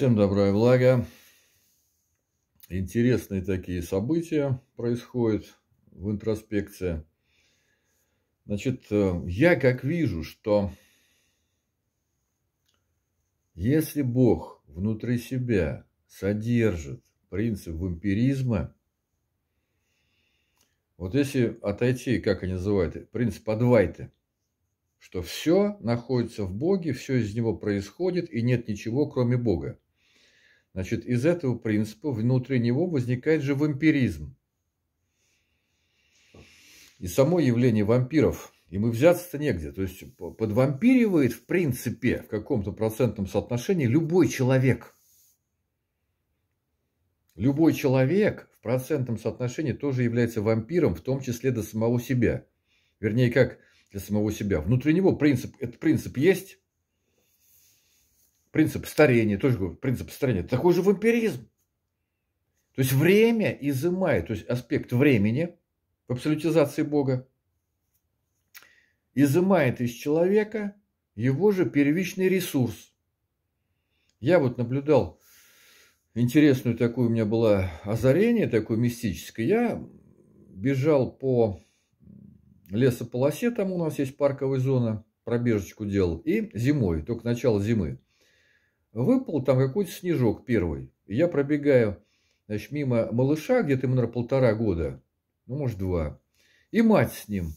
Всем добра и блага. Интересные такие события происходят в интроспекции. Значит, э, я как вижу, что если Бог внутри себя содержит принцип вампиризма, вот если отойти, как они называют, принцип Адвайта, что все находится в Боге, все из него происходит, и нет ничего, кроме Бога. Значит, из этого принципа внутри него возникает же вампиризм. И само явление вампиров, им и взяться-то негде. То есть, подвампиривает, в принципе, в каком-то процентном соотношении любой человек. Любой человек в процентном соотношении тоже является вампиром, в том числе до самого себя. Вернее, как для самого себя. Внутри него принцип, этот принцип есть, принцип старения, тоже говорю, принцип старения, такой же вампиризм. То есть время изымает, то есть аспект времени в абсолютизации Бога изымает из человека его же первичный ресурс. Я вот наблюдал интересную такую, у меня было озарение такое мистическое. Я бежал по лесополосе, там у нас есть парковая зона, пробежечку делал, и зимой, только начало зимы. Выпал там какой-то снежок первый. И я пробегаю, значит, мимо малыша, где-то ему, наверное, полтора года, ну, может, два. И мать с ним.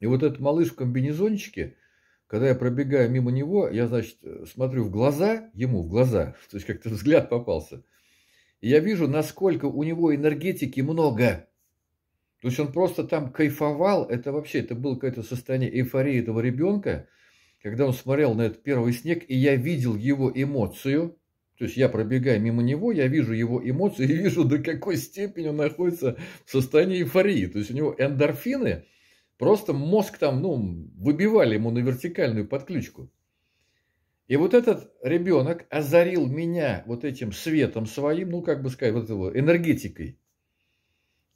И вот этот малыш в комбинезончике, когда я пробегаю мимо него, я, значит, смотрю в глаза, ему в глаза, то есть как-то взгляд попался. И я вижу, насколько у него энергетики много. То есть он просто там кайфовал, это вообще, это было какое-то состояние эйфории этого ребенка – когда он смотрел на этот первый снег, и я видел его эмоцию, то есть я пробегаю мимо него, я вижу его эмоции и вижу, до какой степени он находится в состоянии эйфории. То есть у него эндорфины, просто мозг там, ну, выбивали ему на вертикальную подключку. И вот этот ребенок озарил меня вот этим светом своим, ну, как бы сказать, вот его энергетикой.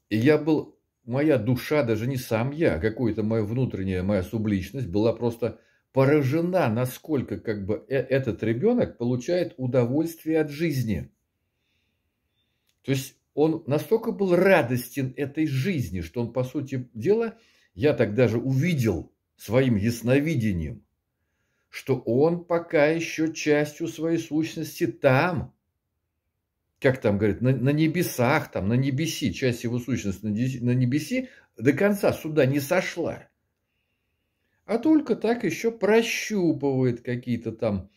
И я был, моя душа, даже не сам я, а какое-то мое внутреннее, моя субличность была просто поражена, насколько как бы э, этот ребенок получает удовольствие от жизни. То есть он настолько был радостен этой жизни, что он, по сути дела, я тогда же увидел своим ясновидением, что он пока еще частью своей сущности там, как там говорит, на, на небесах, там, на небеси, часть его сущности на, на небеси до конца сюда не сошла а только так еще прощупывает какие-то там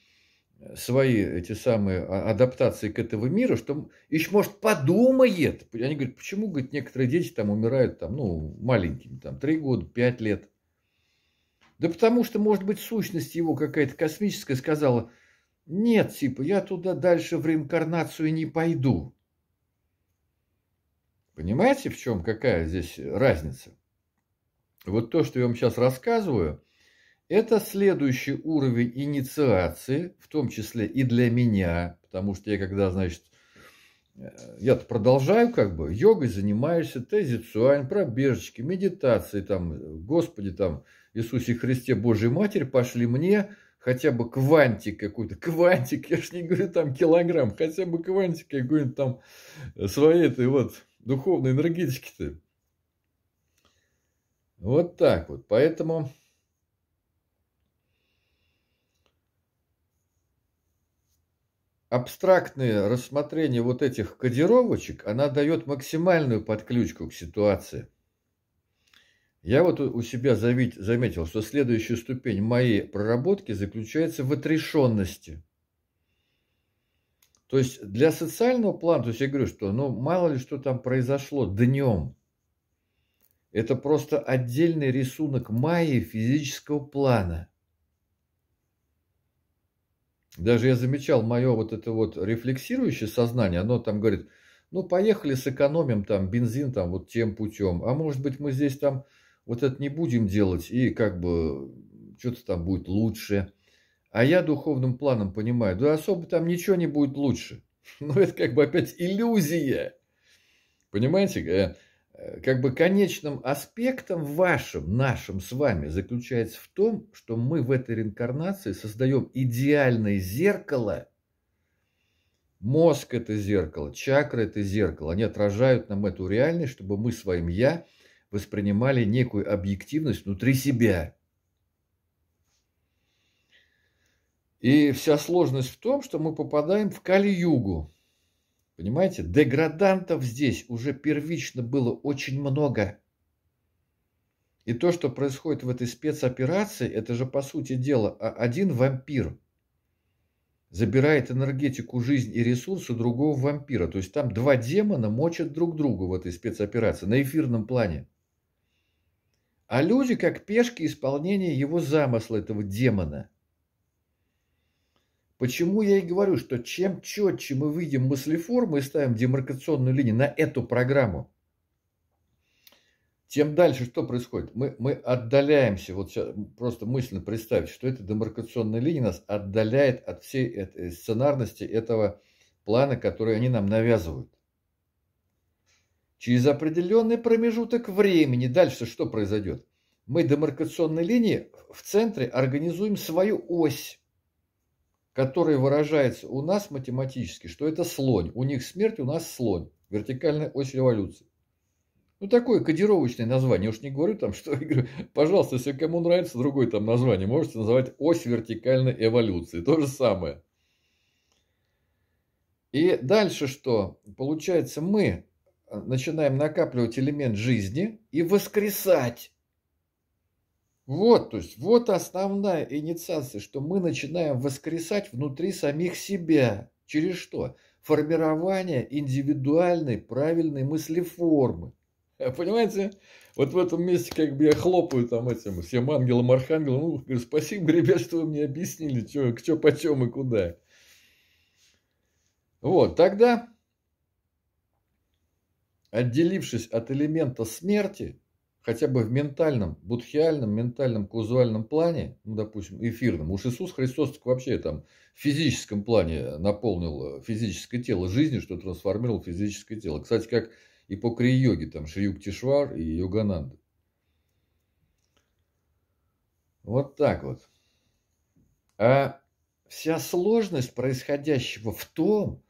э, свои эти самые а, адаптации к этому миру, что еще, может, подумает. Они говорят, почему, говорит, некоторые дети там умирают, там, ну, маленькими, там, три года, пять лет. Да потому что, может быть, сущность его какая-то космическая сказала, нет, типа, я туда дальше в реинкарнацию не пойду. Понимаете, в чем какая здесь разница? Вот то, что я вам сейчас рассказываю, это следующий уровень инициации, в том числе и для меня, потому что я когда, значит, э, я продолжаю как бы, йогой занимаюсь, тези цуань, пробежечки, медитации, там, Господи, там, Иисусе Христе, Божьей Матерь, пошли мне хотя бы квантик какой-то, квантик, я же не говорю там килограмм, хотя бы квантик какой-нибудь там своей этой вот духовной энергетики-то. Вот так вот. Поэтому абстрактное рассмотрение вот этих кодировочек, она дает максимальную подключку к ситуации. Я вот у себя заметил, что следующая ступень моей проработки заключается в отрешенности. То есть для социального плана, то есть я говорю, что ну мало ли что там произошло днем. Это просто отдельный рисунок Майи физического плана. Даже я замечал мое вот это вот рефлексирующее сознание, оно там говорит, ну поехали сэкономим там бензин там вот тем путем, а может быть мы здесь там вот это не будем делать и как бы что-то там будет лучше. А я духовным планом понимаю, да особо там ничего не будет лучше. Но ну, это как бы опять иллюзия. Понимаете? Э, Э, как бы конечным аспектом вашим, нашим с вами заключается в том, что мы в этой реинкарнации создаем идеальное зеркало. Мозг – это зеркало, чакры – это зеркало. Они отражают нам эту реальность, чтобы мы своим «я» воспринимали некую объективность внутри себя. И вся сложность в том, что мы попадаем в Кали-югу – Понимаете, деградантов здесь уже первично было очень много. И то, что происходит в этой спецоперации, это же по сути дела один вампир забирает энергетику, жизнь и ресурсы другого вампира. То есть там два демона мочат друг друга в этой спецоперации на эфирном плане. А люди как пешки исполнения его замысла, этого демона – Почему я и говорю, что чем четче мы видим мыслеформу и ставим демаркационную линию на эту программу, тем дальше что происходит? Мы, мы отдаляемся, вот сейчас просто мысленно представить, что эта демаркационная линия нас отдаляет от всей этой сценарности этого плана, который они нам навязывают. Через определенный промежуток времени дальше что произойдет? Мы демаркационной линии в центре организуем свою ось который выражается у нас математически, что это слонь. У них смерть, у нас слонь. Вертикальная ось революции. Ну, такое кодировочное название. Уж не говорю там, что... пожалуйста, если кому нравится другое там название, можете называть ось вертикальной эволюции. То же самое. И дальше что? Получается, мы э, начинаем накапливать элемент жизни и воскресать вот, то есть, вот основная инициация, что мы начинаем воскресать внутри самих себя. Через что? Формирование индивидуальной правильной мыслеформы. Э, понимаете? Вот в этом месте как бы я хлопаю там этим всем ангелам, архангелам. Ну, говорю, спасибо, ребят, что вы мне объяснили, что, что почем и куда. Вот, тогда, отделившись от элемента смерти, хотя бы в ментальном, будхиальном, ментальном, каузуальном плане, ну, допустим, эфирном, уж Иисус Христос так вообще там в физическом плане наполнил э, физическое тело жизнью, что трансформировал физическое тело. Кстати, как и по кри-йоге, там Шриюк Тишвар и Йогананда. Вот так вот. А вся сложность происходящего в том,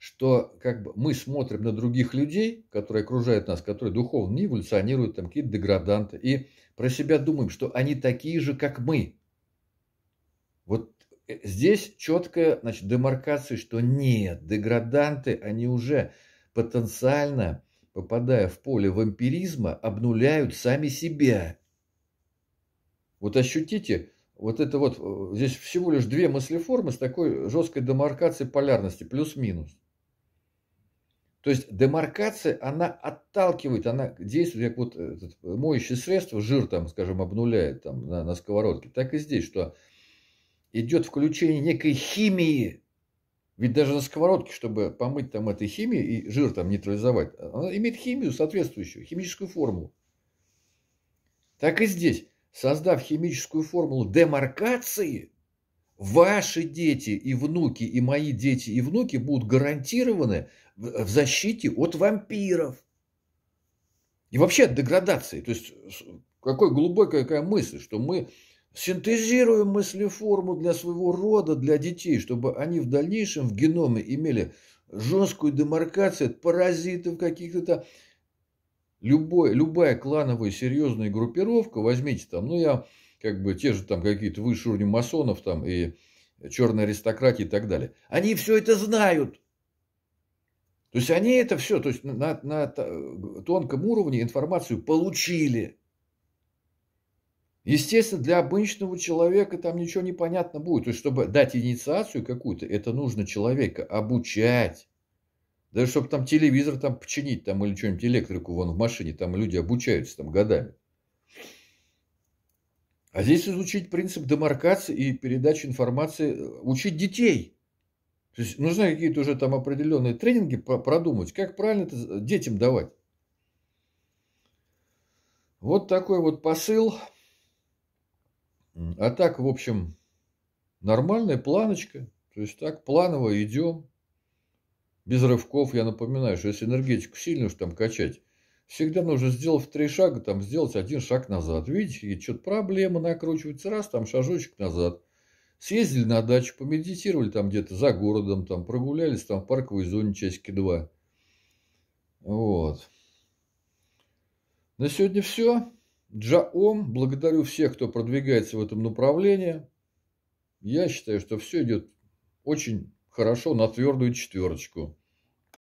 что как бы мы смотрим на других людей, которые окружают нас, которые духовно не эволюционируют, там какие-то деграданты, и про себя думаем, что они такие же, как мы. Вот э, здесь четкая значит, демаркация, что нет, деграданты, они уже потенциально, попадая в поле вампиризма, обнуляют сами себя. Вот ощутите, вот это вот, э, здесь всего лишь две мыслеформы с такой жесткой демаркацией полярности, плюс-минус. То есть демаркация, она отталкивает, она действует, как вот моющее средство, жир там, скажем, обнуляет там на, на сковородке, так и здесь, что идет включение некой химии, ведь даже на сковородке, чтобы помыть там этой химией и жир там нейтрализовать, она имеет химию соответствующую, химическую формулу. Так и здесь, создав химическую формулу демаркации – Ваши дети и внуки, и мои дети и внуки будут гарантированы в защите от вампиров. И вообще от деградации. То есть, какой глубокая какая мысль, что мы синтезируем мыслеформу для своего рода, для детей, чтобы они в дальнейшем в геноме имели жесткую демаркацию от паразитов каких-то Любой, любая клановая серьезная группировка, возьмите там, ну я как бы те же там какие-то высшие уровни масонов там и черной аристократии и так далее. Они все это знают. То есть они это все, то есть на, на тонком уровне информацию получили. Естественно, для обычного человека там ничего не понятно будет. То есть, чтобы дать инициацию какую-то, это нужно человека обучать. Даже чтобы там телевизор там починить, там или что-нибудь электрику вон в машине, там люди обучаются там годами. А здесь изучить принцип демаркации и передачи информации, э, учить детей. То есть нужны какие-то уже там определенные тренинги продумать, как правильно это детям давать. Вот такой вот посыл. А так, в общем, нормальная планочка. То есть так планово идем. Без рывков, я напоминаю, что если энергетику сильно уж там качать, Всегда нужно, сделать три шага, там сделать один шаг назад. Видите, и что-то проблема накручивается, раз, там шажочек назад. Съездили на дачу, помедитировали там где-то за городом, там прогулялись, там в парковой зоне часики два. Вот. На сегодня все. Джаом. Благодарю всех, кто продвигается в этом направлении. Я считаю, что все идет очень хорошо на твердую четверочку.